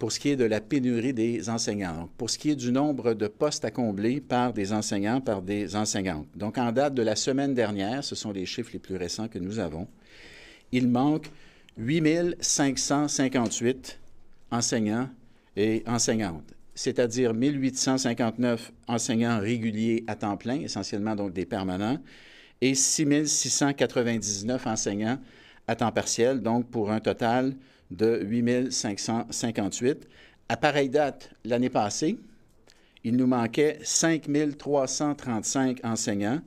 pour ce qui est de la pénurie des enseignants, pour ce qui est du nombre de postes à combler par des enseignants, par des enseignantes. Donc, en date de la semaine dernière, ce sont les chiffres les plus récents que nous avons, il manque 558 enseignants et enseignantes, c'est-à-dire 1859 enseignants réguliers à temps plein, essentiellement donc des permanents, et 699 enseignants à temps partiel, donc pour un total de 8 558. À pareille date, l'année passée, il nous manquait 5 335 enseignants